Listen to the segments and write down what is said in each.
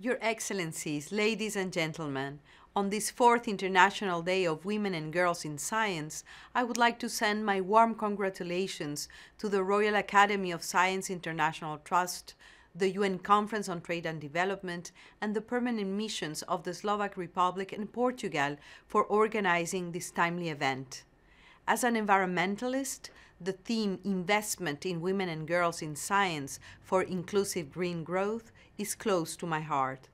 Your Excellencies, ladies and gentlemen, on this fourth International Day of Women and Girls in Science, I would like to send my warm congratulations to the Royal Academy of Science International Trust, the UN Conference on Trade and Development, and the permanent missions of the Slovak Republic and Portugal for organizing this timely event. As an environmentalist, the theme Investment in Women and Girls in Science for Inclusive Green Growth is close to my heart.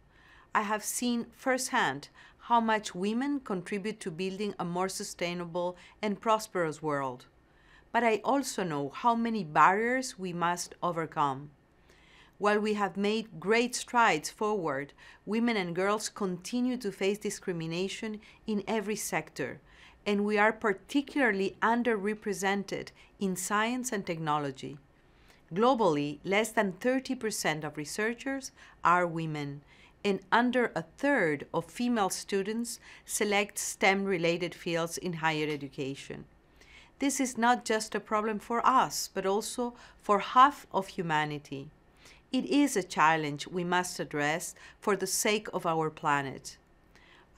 I have seen firsthand how much women contribute to building a more sustainable and prosperous world. But I also know how many barriers we must overcome. While we have made great strides forward, women and girls continue to face discrimination in every sector, and we are particularly underrepresented in science and technology. Globally, less than 30% of researchers are women, and under a third of female students select STEM related fields in higher education. This is not just a problem for us, but also for half of humanity. It is a challenge we must address for the sake of our planet.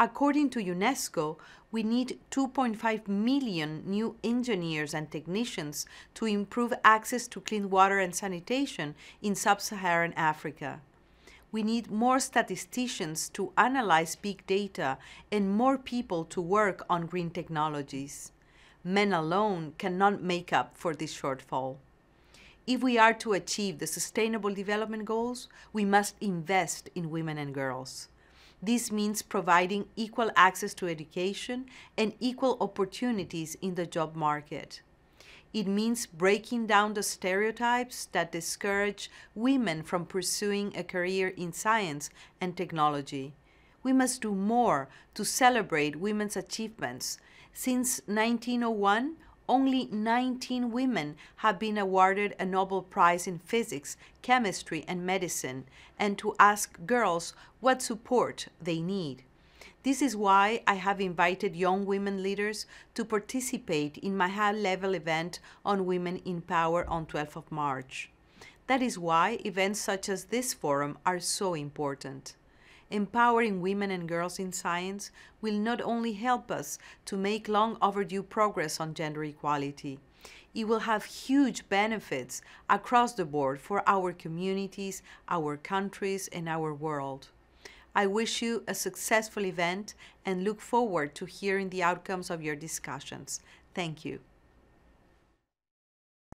According to UNESCO, we need 2.5 million new engineers and technicians to improve access to clean water and sanitation in sub Saharan Africa. We need more statisticians to analyze big data and more people to work on green technologies. Men alone cannot make up for this shortfall. If we are to achieve the Sustainable Development Goals, we must invest in women and girls. This means providing equal access to education and equal opportunities in the job market. It means breaking down the stereotypes that discourage women from pursuing a career in science and technology. We must do more to celebrate women's achievements. Since 1901, only 19 women have been awarded a Nobel Prize in physics, chemistry, and medicine, and to ask girls what support they need. This is why I have invited young women leaders to participate in my high level event on Women in Power on 12th of March. That is why events such as this forum are so important empowering women and girls in science will not only help us to make long overdue progress on gender equality, it will have huge benefits across the board for our communities, our countries, and our world. I wish you a successful event and look forward to hearing the outcomes of your discussions. Thank you.